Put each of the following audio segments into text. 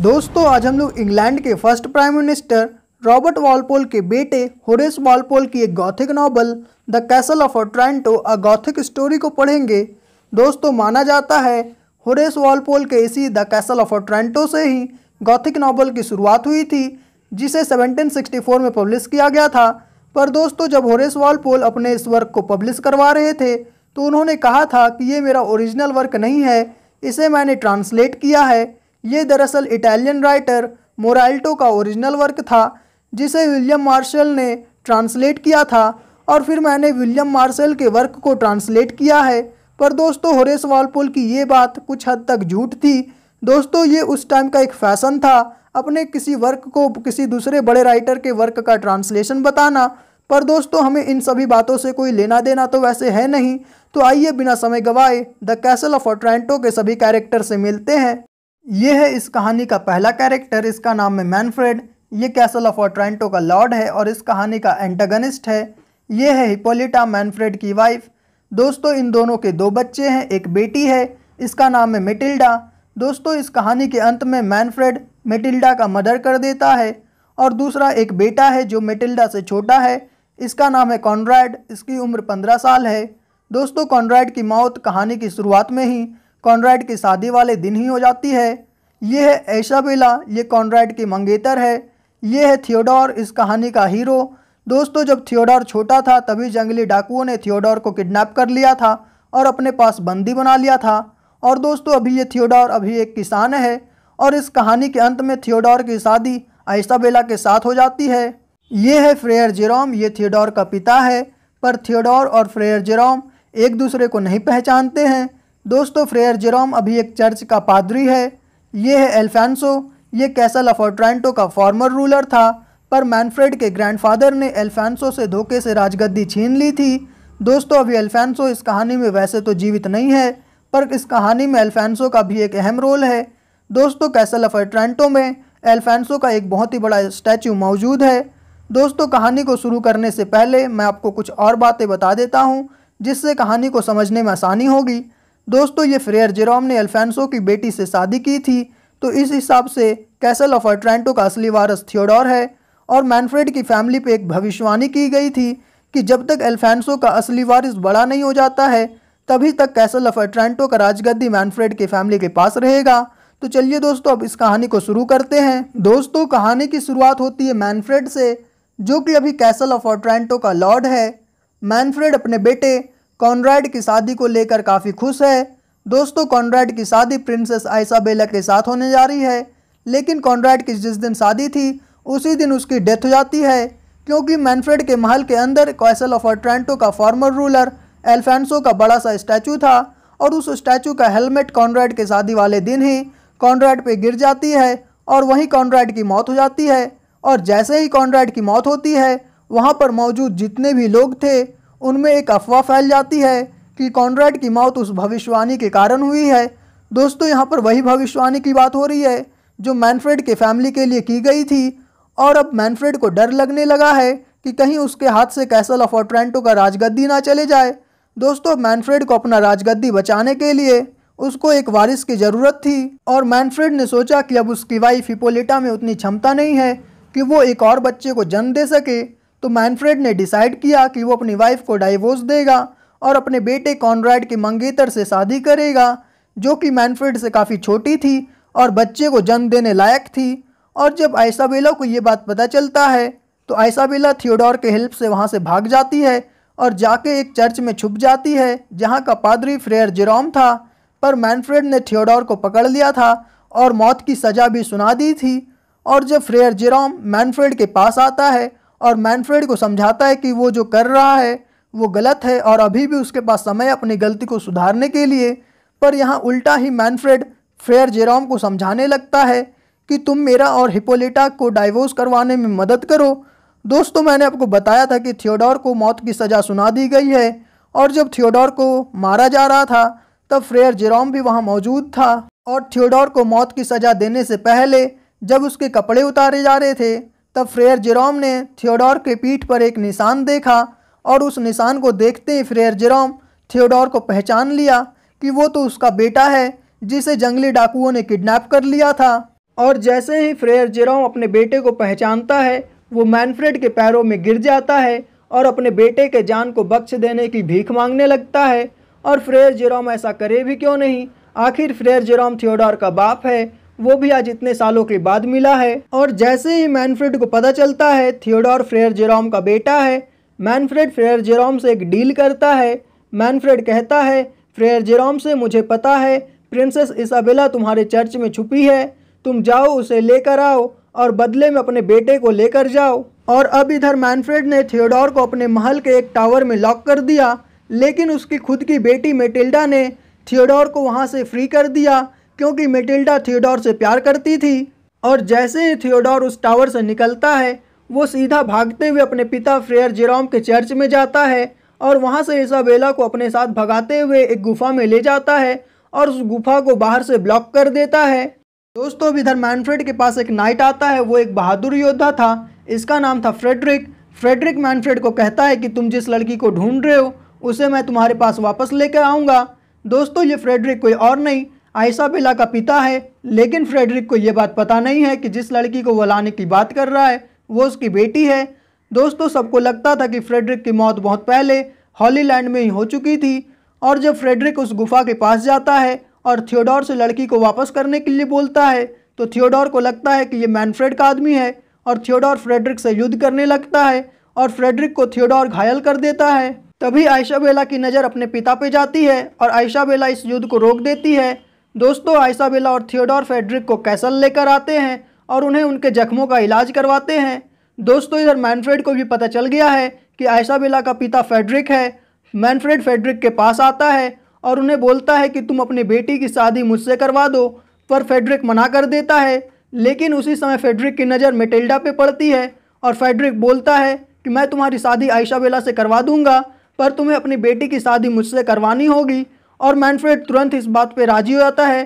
दोस्तों आज हम लोग इंग्लैंड के first prime minister Robert Walpole के बेटे होरेस वॉलपोल की एक Gothic novel the castle of Otranto a Gothic story को पढ़ेंगे दोस्तों माना जाता है होरेस वॉलपोल के इसी द कैसल ऑफ ट्रेंटो से ही गौथिक नावल की शुरुआत हुई थी जिसे 1764 में पब्लिश किया गया था पर दोस्तों जब होरेस वॉलपोल अपने इस वर्क को पब्लिश करवा रहे थे तो उन्होंने कहा था कि ये मेरा ओरिजिनल वर्क नहीं है इसे मैंने ट्रांसलेट किया है ये दरअसल इटालियन राइटर मोराल्टो का ओरिजिनल वर्क था जिसे विलियम मार्शल ने ट्रांसलेट किया था और फिर मैंने विलियम मार्शल के वर्क को ट्रांसलेट किया है पर दोस्तों होरेस वालपोल की ये बात कुछ हद तक झूठ थी दोस्तों ये उस टाइम का एक फैशन था अपने किसी वर्क को किसी दूसरे बड़े राइटर के वर्क का ट्रांसलेशन बताना पर दोस्तों हमें इन सभी बातों से कोई लेना देना तो वैसे है नहीं तो आइए बिना समय गवाए द कैसल ऑफ अट्रेंटो के सभी कैरेक्टर से मिलते हैं ये है इस कहानी का पहला कैरेक्टर इसका नाम है मैनफ्रेड ये कैसल ऑफ ऑट्रेंटो का लॉर्ड है और इस कहानी का एंटागनिस्ट है ये है हिपोलिटा मैनफ्रेड की वाइफ दोस्तों इन दोनों के दो बच्चे हैं एक बेटी है इसका नाम है मेटिल्डा दोस्तों इस कहानी के अंत में मैनफ्रेड मेटिल्डा का मर्डर कर देता है और दूसरा एक बेटा है जो मेटिल्डा से छोटा है इसका नाम है कॉन्ड्राइड इसकी उम्र पंद्रह साल है दोस्तों कॉन्ड्राइड की मौत कहानी की शुरुआत में ही कॉन्ड्राइड की शादी वाले दिन ही हो जाती है ये है ऐशाबेला ये कॉन्ड्राइड की मंगेतर है ये है थियोडोर इस कहानी का हीरो दोस्तों जब थियोडोर छोटा था तभी जंगली डाकुओं ने थियोडोर को किडनैप कर लिया था और अपने पास बंदी बना लिया था और दोस्तों अभी ये थियोडोर अभी एक किसान है और इस कहानी के अंत में थियोडोर की शादी ऐसाबेला के साथ हो जाती है ये है फ्रेयर जेरोम ये थियोडोर का पिता है पर थियोडोर और फ्रेयर जेरोम एक दूसरे को नहीं पहचानते हैं दोस्तों फ्रेयर जेरोम अभी एक चर्च का पादरी है ये है एल्फेंसो ये कैसल ऑफ ऑट्रेंटो का फॉर्मर रूलर था पर मैनफ्रेड के ग्रैंडफादर ने एल्फेंसो से धोखे से राजगद्दी छीन ली थी दोस्तों अभी एल्फेंसो इस कहानी में वैसे तो जीवित नहीं है पर इस कहानी में एल्फेंसो का भी एक अहम रोल है दोस्तों कैसल ऑफ एट्रेंटो में एल्फेंसो का एक बहुत ही बड़ा स्टैचू मौजूद है दोस्तों कहानी को शुरू करने से पहले मैं आपको कुछ और बातें बता देता हूँ जिससे कहानी को समझने में आसानी होगी दोस्तों ये फ्रेयर जेरोम ने अल्फेंसो की बेटी से शादी की थी तो इस हिसाब से कैसल ऑफ अट्रेंटो का असली वारस थियोडोर है और मैनफ्रेड की फैमिली पे एक भविष्यवाणी की गई थी कि जब तक अल्फेंसो का असली वारिस बड़ा नहीं हो जाता है तभी तक कैसल ऑफ अट्रेंटो का राजगद्दी मैनफ्रेड की फैमिली के पास रहेगा तो चलिए दोस्तों अब इस कहानी को शुरू करते हैं दोस्तों कहानी की शुरुआत होती है मैनफ्रेड से जो कि अभी कैसल ऑफ अट्रेंटो का लॉर्ड है मैनफ्रेड अपने बेटे कॉनराड की शादी को लेकर काफ़ी खुश है दोस्तों कॉनराड की शादी प्रिंसेस आइसाबेला के साथ होने जा रही है लेकिन कॉनराड की जिस दिन शादी थी उसी दिन उसकी डेथ हो जाती है क्योंकि मैनफ्रेड के महल के अंदर कैसल ऑफ अट्रेंटो का फॉर्मर रूलर एल्फेंसो का बड़ा सा स्टैचू था और उस स्टैचू का हेलमेट कॉनराड के शादी वाले दिन ही कॉनराड पर गिर जाती है और वहीं कॉनराड की मौत हो जाती है और जैसे ही कॉनराड की मौत होती है वहाँ पर मौजूद जितने भी लोग थे उनमें एक अफवाह फैल जाती है कि कॉनराड की मौत उस भविष्यवाणी के कारण हुई है दोस्तों यहाँ पर वही भविष्यवाणी की बात हो रही है जो मैनफ्रेड के फैमिली के लिए की गई थी और अब मैनफ्रेड को डर लगने लगा है कि कहीं उसके हाथ से कैसल ऑफ ऑट्रेंटो का राजगद्दी ना चले जाए दोस्तों मैनफ्रेड को अपना राजगद्दी बचाने के लिए उसको एक वारिस की ज़रूरत थी और मैनफ्रेड ने सोचा कि अब उसकी वाइफ हिपोलिटा में उतनी क्षमता नहीं है कि वो एक और बच्चे को जन्म दे सके तो मैनफ्रेड ने डिसाइड किया कि वो अपनी वाइफ को डाइवोर्स देगा और अपने बेटे कॉनराड के मंगेतर से शादी करेगा जो कि मैनफ्रेड से काफ़ी छोटी थी और बच्चे को जन्म देने लायक थी और जब आयसाबेला को ये बात पता चलता है तो आयसाबेला थियोडोर के हेल्प से वहाँ से भाग जाती है और जाके एक चर्च में छुप जाती है जहाँ का पादरी फ्रेयर जेरोम था पर मैनफ्रेड ने थियोडोर को पकड़ लिया था और मौत की सज़ा भी सुना दी थी और जब फ्रेयर जेरोम मैनफ्रेड के पास आता है और मैनफ्रेड को समझाता है कि वो जो कर रहा है वो गलत है और अभी भी उसके पास समय अपनी गलती को सुधारने के लिए पर यहाँ उल्टा ही मैनफ्रेड फ्रेयर जेरोम को समझाने लगता है कि तुम मेरा और हिपोलिटा को डाइवोर्स करवाने में मदद करो दोस्तों मैंने आपको बताया था कि थियोडोर को मौत की सज़ा सुना दी गई है और जब थियोडोर को मारा जा रहा था तब फ्रेयर जेरोम भी वहाँ मौजूद था और थियोडोर को मौत की सज़ा देने से पहले जब उसके कपड़े उतारे जा रहे थे तब फ्रेयर जेरोम ने थियोडोर के पीठ पर एक निशान देखा और उस निशान को देखते ही फ्रेयर जेरोम थियोडोर को पहचान लिया कि वो तो उसका बेटा है जिसे जंगली डाकुओं ने किडनैप कर लिया था और जैसे ही फ्रेयर जेरोम अपने बेटे को पहचानता है वो मैनफ्रेड के पैरों में गिर जाता है और अपने बेटे के जान को बख्श देने की भीख मांगने लगता है और फ्रेयर जेरोम ऐसा करे भी क्यों नहीं आखिर फ्रेयर जेरोम थियोडोर का बाप है वो भी आज इतने सालों के बाद मिला है और जैसे ही मैनफ्रेड को पता चलता है थियोडोर फ्रेयर जेरोम का बेटा है मैनफ्रेड फ्रेयर जेरोम से एक डील करता है मैनफ्रेड कहता है फ्रेयर जेरोम से मुझे पता है प्रिंसेस इसाबेला तुम्हारे चर्च में छुपी है तुम जाओ उसे लेकर आओ और बदले में अपने बेटे को लेकर जाओ और अब इधर मैनफ्रेड ने थियोडोर को अपने महल के एक टावर में लॉक कर दिया लेकिन उसकी खुद की बेटी मेटिल्डा ने थियोडोर को वहाँ से फ्री कर दिया क्योंकि मेटिल्डा थियोडोर से प्यार करती थी और जैसे ही थियोडोर उस टावर से निकलता है वो सीधा भागते हुए अपने पिता फ्रेयर जेरोम के चर्च में जाता है और वहाँ से इसाबेला को अपने साथ भगाते हुए एक गुफा में ले जाता है और उस गुफा को बाहर से ब्लॉक कर देता है दोस्तों इधर मैनफ्रेड के पास एक नाइट आता है वो एक बहादुर योद्धा था इसका नाम था फ्रेडरिक फ्रेडरिक मैनफ्रेड को कहता है कि तुम जिस लड़की को ढूंढ रहे हो उसे मैं तुम्हारे पास वापस लेकर आऊँगा दोस्तों ये फ्रेडरिक कोई और नहीं आयशा बेला का पिता है लेकिन फ्रेडरिक को ये बात पता नहीं है कि जिस लड़की को वो लाने की बात कर रहा है वो उसकी बेटी है दोस्तों सबको लगता था कि फ्रेडरिक की मौत बहुत पहले हॉलीलैंड में ही हो चुकी थी और जब फ्रेडरिक उस गुफा के पास जाता है और थियोडोर से लड़की को वापस करने के लिए बोलता है तो थियोडोर को लगता है कि ये मैनफ्रेड का आदमी है और थियोडोर फ्रेडरिक से युद्ध करने लगता है और फ्रेडरिक को थियोडोर घायल कर देता है तभी आयशा बेला की नज़र अपने पिता पे जाती है और आयशा बेला इस युद्ध को रोक देती है दोस्तों बेला और थियोडोर फेडरिक को कैसल लेकर आते हैं और उन्हें उनके जख्मों का इलाज करवाते हैं दोस्तों इधर मैनफ्रेड को भी पता चल गया है कि बेला का पिता फेडरिक है मैनफ्रेड फेडरिक के पास आता है और उन्हें बोलता है कि तुम अपनी बेटी की शादी मुझसे करवा दो पर फेडरिक मना कर देता है लेकिन उसी समय फेडरिक की नज़र मेटेल्डा पे पड़ती है और फेडरिक बोलता है कि मैं तुम्हारी शादी आयशा बेला से करवा दूंगा पर तुम्हें अपनी बेटी की शादी मुझसे करवानी होगी और मैनफ्रेड तुरंत इस बात पर राजी हो जाता है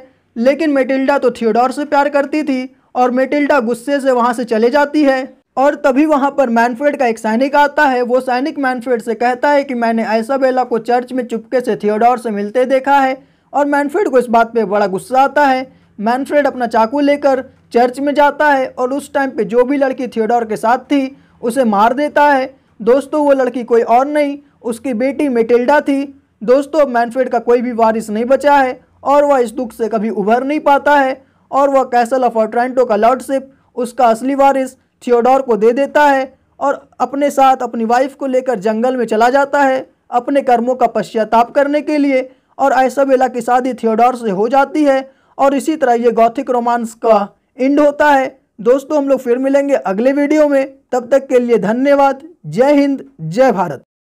लेकिन मेटिल्डा तो थियोडोर से प्यार करती थी और मेटिल्डा गुस्से से वहाँ से चले जाती है और तभी वहाँ पर मैनफ्रेड का एक सैनिक आता है वो सैनिक मैनफ्रेड से कहता है कि मैंने ऐसाबेला को चर्च में चुपके से थियोडोर से मिलते देखा है और मैनफ्रेड को इस बात पे बड़ा गुस्सा आता है मैनफ्रेड अपना चाकू लेकर चर्च में जाता है और उस टाइम पे जो भी लड़की थियोडोर के साथ थी उसे मार देता है दोस्तों वो लड़की कोई और नहीं उसकी बेटी मेटिल्डा थी दोस्तों मैनफ्रेड का कोई भी वारिस नहीं बचा है और वह इस दुख से कभी उभर नहीं पाता है और वह कैसल ऑफ ऑट्रेंटो का लॉर्डशिप उसका असली वारिस थियोडोर को दे देता है और अपने साथ अपनी वाइफ को लेकर जंगल में चला जाता है अपने कर्मों का पश्चाताप करने के लिए और ऐसबेला की शादी थियोडोर से हो जाती है और इसी तरह ये गौथिक रोमांस का इंड होता है दोस्तों हम लोग फिर मिलेंगे अगले वीडियो में तब तक के लिए धन्यवाद जय हिंद जय भारत